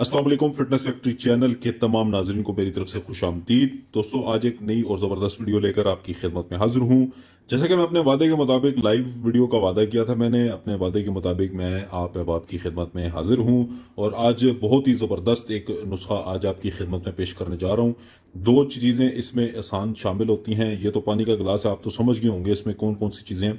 Aslam fitness factory channel के तमाम नाजरन को मेरी तरफ से खुश आमदीद दोस्तों आज एक नई और ज़बरदस्त वीडियो लेकर आपकी खिदमत में हाजिर हूँ जैसा कि मैं अपने वादे के मुताबिक लाइव वीडियो का वादा किया था मैंने अपने वादे के मुताबिक मैं आप अहबाब की खिदमत में हाजिर हूँ और आज बहुत ही ज़बरदस्त एक नुस्खा आज आपकी खिदमत में पेश करने जा रहा हूँ दो चीज़ें इसमें आसान शामिल होती हैं ये तो पानी का गिलास आप तो समझ गए होंगे इसमें कौन कौन सी चीज़ें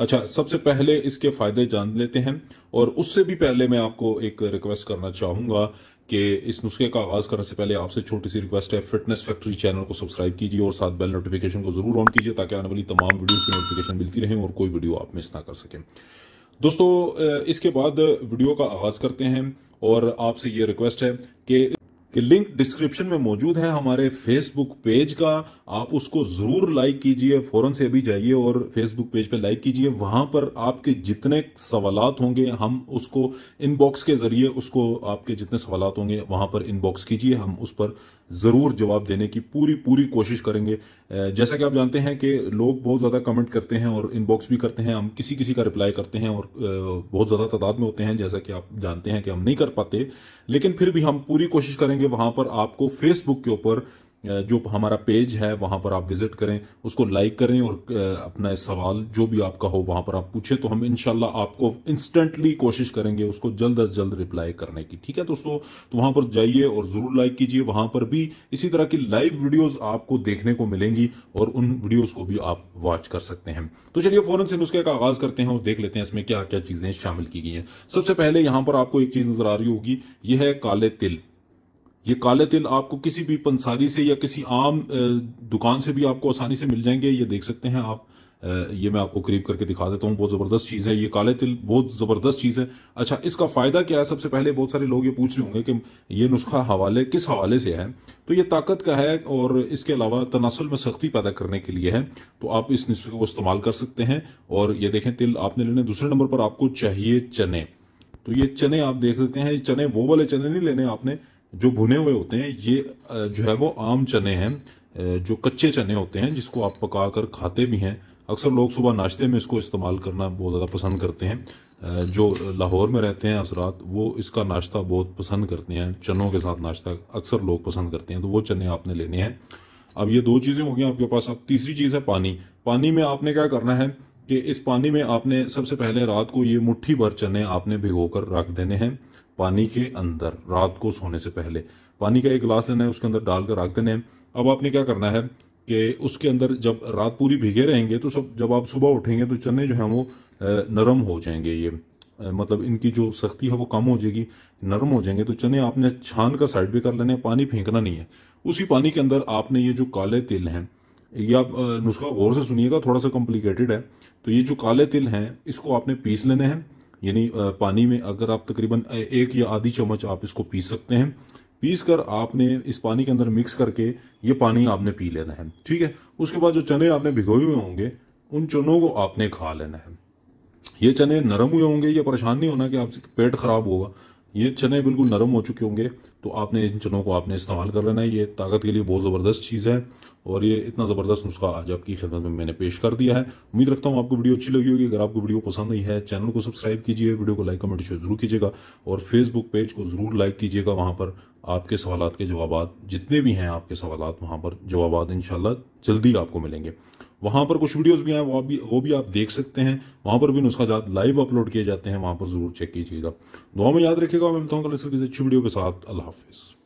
अच्छा सबसे पहले इसके फायदे जान लेते हैं और उससे भी पहले मैं आपको एक रिक्वेस्ट करना चाहूंगा कि इस नुस्खे का आगाज़ करने से पहले आपसे छोटी सी रिक्वेस्ट है फिटनेस फैक्ट्री चैनल को सब्सक्राइब कीजिए और साथ बेल नोटिफिकेशन को जरूर ऑन कीजिए ताकि आने वाली तमाम वीडियोस की नोटिफिकेशन मिलती रहे और कोई वीडियो आप मिस ना कर सकें दोस्तों इसके बाद वीडियो का आगाज़ करते हैं और आपसे ये रिक्वेस्ट है कि कि लिंक डिस्क्रिप्शन में मौजूद है हमारे फेसबुक पेज का आप उसको ज़रूर लाइक कीजिए फ़ौरन से अभी जाइए और फेसबुक पेज पे लाइक कीजिए वहां पर आपके जितने सवाल होंगे हम उसको इनबॉक्स के ज़रिए उसको आपके जितने सवाल होंगे वहां पर इनबॉक्स कीजिए हम उस पर ज़रूर जवाब देने की पूरी पूरी कोशिश करेंगे जैसा कि आप जानते हैं कि लोग बहुत ज़्यादा कमेंट करते हैं और इनबॉक्स भी करते हैं हम किसी किसी का रिप्लाई करते हैं और बहुत ज़्यादा तादाद में होते हैं जैसा कि आप जानते हैं कि हम नहीं कर पाते लेकिन फिर भी हम पूरी कोशिश करेंगे वहाँ पर आपको फेसबुक के ऊपर जो हमारा पेज है वहाँ पर आप विज़िट करें उसको लाइक करें और अपना सवाल जो भी आपका हो वहाँ पर आप पूछें तो हम इनशाला आपको इंस्टेंटली कोशिश करेंगे उसको जल्द अज जल्द रिप्लाई करने की ठीक है दोस्तों तो वहाँ पर जाइए और ज़रूर लाइक कीजिए वहाँ पर भी इसी तरह की लाइव वीडियोज़ आपको देखने को मिलेंगी और उन वीडियोज़ को भी आप वॉच कर सकते हैं तो चलिए फ़ौरन से नुस्खे का आगाज़ करते हैं और देख लेते हैं इसमें क्या क्या चीज़ें शामिल की गई हैं सबसे पहले यहाँ पर आपको एक चीज़ नज़र आ रही होगी यह है काले तिल ये काले तिल आपको किसी भी पंसारी से या किसी आम दुकान से भी आपको आसानी से मिल जाएंगे ये देख सकते हैं आप ये मैं आपको करीब करके दिखा देता हूँ बहुत ज़बरदस्त चीज़ है ये काले तिल बहुत ज़बरदस्त चीज़ है अच्छा इसका फ़ायदा क्या है सबसे पहले बहुत सारे लोग ये पूछ रहे होंगे कि ये नुस्खा हवाले किस हवाले से है तो ये ताकत का है और इसके अलावा तनासल में सख्ती पैदा करने के लिए है तो आप इस नुस्खे को इस्तेमाल कर सकते हैं और ये देखें तिल आपने लेने दूसरे नंबर पर आपको चाहिए चने तो ये चने आप देख सकते हैं चने वो वाले चने नहीं लेने आपने जो भुने हुए होते हैं ये जो है वो आम चने हैं जो कच्चे चने होते हैं जिसको आप पका कर खाते भी हैं अक्सर लोग सुबह नाश्ते में इसको इस्तेमाल करना बहुत ज़्यादा पसंद करते हैं जो लाहौर में रहते हैं असरात वो इसका नाश्ता बहुत पसंद करते हैं चनों के साथ नाश्ता अक्सर लोग पसंद करते हैं तो वो चने आपने लेने हैं अब ये दो चीज़ें हो गई आपके पास अब तीसरी चीज़ है पानी पानी में आपने क्या करना है कि इस पानी में आपने सबसे पहले रात को ये मुट्ठी भर चने आपने भिगो कर रख देने हैं पानी के अंदर रात को सोने से पहले पानी का एक गिलास लेना है उसके अंदर डालकर रख देना है अब आपने क्या करना है कि उसके अंदर जब रात पूरी भीगे रहेंगे तो सब जब आप सुबह उठेंगे तो चने जो हैं वो नरम हो जाएंगे ये मतलब इनकी जो सख्ती है वो कम हो जाएगी नरम हो जाएंगे तो चने आपने छान कर साइड भी कर लेने पानी फेंकना नहीं है उसी पानी के अंदर आपने ये जो काले तिल हैं ये आप नुस्खा गौर से सुनिएगा थोड़ा सा कॉम्प्लिकेटेड है तो ये जो काले तिल हैं इसको आपने पीस लेने हैं यानी पानी में अगर आप तकरीबन एक या आधी चम्मच आप इसको पी सकते हैं पीस कर आपने इस पानी के अंदर मिक्स करके ये पानी आपने पी लेना है ठीक है उसके बाद जो चने आपने भिगोए हुए होंगे उन चनों को आपने खा लेना है ये चने नरम हुए होंगे ये परेशान नहीं होना कि आपसे पेट खराब होगा ये चने बिल्कुल नरम हो चुके होंगे तो आपने इन चनों को आपने इस्तेमाल कर लेना है ये ताकत के लिए बहुत ज़बरदस्त चीज़ है और ये इतना ज़बरदस्त नुस्खा आज आपकी खिदमत में मैंने पेश कर दिया है उम्मीद रखता हूँ आपको वीडियो अच्छी लगी होगी अगर आपको वीडियो पसंद नहीं है चैनल को सब्सक्राइब कीजिए वीडियो को लाइक कमेंट शेयर जरूर कीजिएगा और फेसबुक पेज को ज़रूर लाइक कीजिएगा वहाँ पर आपके सवाल के जवाब जितने भी हैं आपके सवाल वहाँ पर जवाब इन जल्दी आपको मिलेंगे वहां पर कुछ वीडियोस भी हैं वो भी वो भी आप देख सकते हैं वहां पर भी नुस्खा जात लाइव अपलोड किए जाते हैं वहाँ पर ज़रूर चेक कीजिएगा दुआ में याद रखिएगा मैं मिलता हूँ कल किसी अच्छी वीडियो के साथ अल्लाह हाफिज़